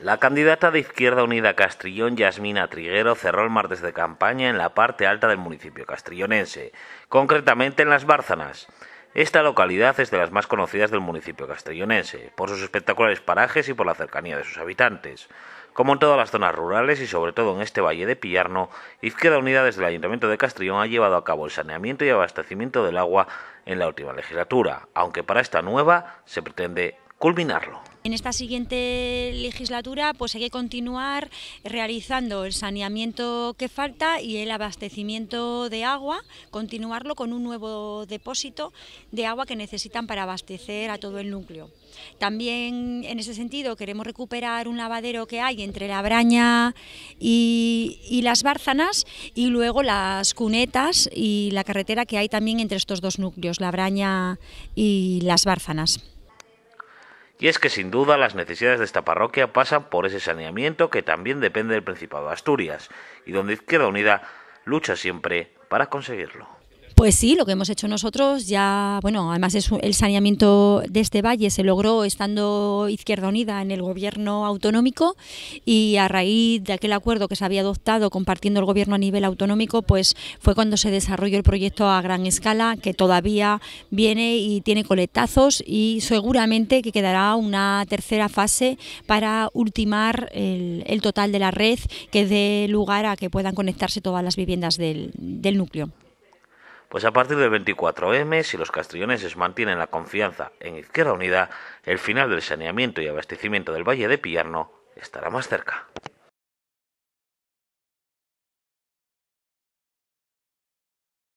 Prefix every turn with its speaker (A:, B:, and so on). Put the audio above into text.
A: La candidata de Izquierda Unida Castrillón, Yasmina Triguero, cerró el martes de campaña en la parte alta del municipio castrillonense, concretamente en Las Bárzanas. Esta localidad es de las más conocidas del municipio castrillonense, por sus espectaculares parajes y por la cercanía de sus habitantes. Como en todas las zonas rurales y sobre todo en este valle de Pillarno, Izquierda Unida desde el Ayuntamiento de Castrillón ha llevado a cabo el saneamiento y abastecimiento del agua en la última legislatura, aunque para esta nueva se pretende culminarlo.
B: En esta siguiente legislatura pues hay que continuar realizando el saneamiento que falta y el abastecimiento de agua, continuarlo con un nuevo depósito de agua que necesitan para abastecer a todo el núcleo. También en ese sentido queremos recuperar un lavadero que hay entre la Braña y, y las Bárzanas y luego las cunetas y la carretera que hay también entre estos dos núcleos, la Braña y las Bárzanas.
A: Y es que sin duda las necesidades de esta parroquia pasan por ese saneamiento que también depende del Principado de Asturias, y donde Izquierda Unida lucha siempre para conseguirlo.
B: Pues sí, lo que hemos hecho nosotros ya, bueno, además el saneamiento de este valle se logró estando Izquierda Unida en el gobierno autonómico y a raíz de aquel acuerdo que se había adoptado compartiendo el gobierno a nivel autonómico, pues fue cuando se desarrolló el proyecto a gran escala que todavía viene y tiene coletazos y seguramente que quedará una tercera fase para ultimar el, total de la red que dé lugar a que puedan conectarse todas las viviendas del núcleo.
A: Pues a partir del 24M, si los castelloneses mantienen la confianza en Izquierda Unida, el final del saneamiento y abastecimiento del Valle de Piarno estará más cerca.